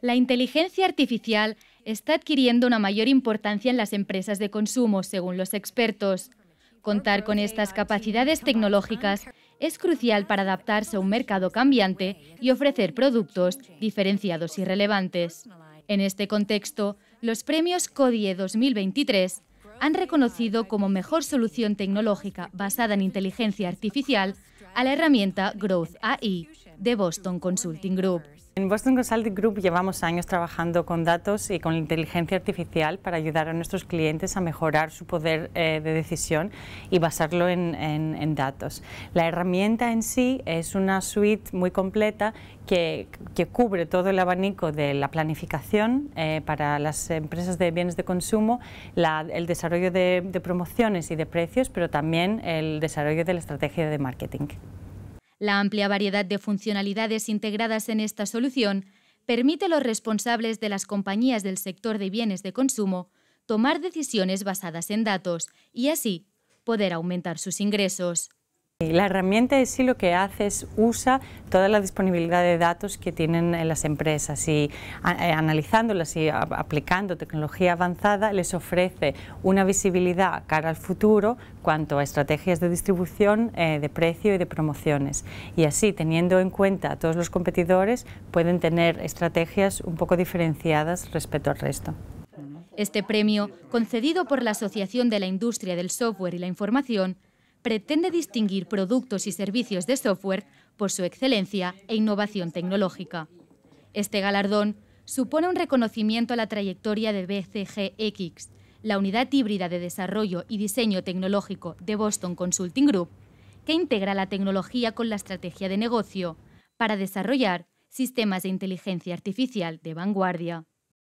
La inteligencia artificial está adquiriendo una mayor importancia en las empresas de consumo, según los expertos. Contar con estas capacidades tecnológicas es crucial para adaptarse a un mercado cambiante y ofrecer productos diferenciados y relevantes. En este contexto, los premios CODIE 2023 han reconocido como mejor solución tecnológica basada en inteligencia artificial a la herramienta Growth AI de Boston Consulting Group. En Boston Consulting Group llevamos años trabajando con datos y con inteligencia artificial para ayudar a nuestros clientes a mejorar su poder eh, de decisión y basarlo en, datos. La herramienta en sí es una suite muy completa que, cubre todo el abanico de la planificación eh, para las empresas de bienes de consumo, el desarrollo de promociones y de precios, pero también el desarrollo de la estrategia de marketing. La amplia variedad de funcionalidades integradas en esta solución permite a los responsables de las compañías del sector de bienes de consumo tomar decisiones basadas en datos y así poder aumentar sus ingresos. Eh, la herramienta es sí lo que hace es usa toda la disponibilidad de datos que tienen eh, las empresas y eh, analizándolas y aplicando tecnología avanzada les ofrece una visibilidad cara al futuro cuanto a estrategias de distribución, de precio y de promociones. Y así, teniendo en cuenta a todos los competidores, pueden tener estrategias un poco diferenciadas respecto al resto. Este premio, concedido por la Asociación de la Industria del Software y la Información, pretende distinguir productos y servicios de software por su excelencia e innovación tecnológica. Este galardón supone un reconocimiento a la trayectoria de BCGX, la unidad híbrida de desarrollo y diseño tecnológico de Boston Consulting Group, que integra la tecnología con la estrategia de negocio para desarrollar sistemas de inteligencia artificial de vanguardia.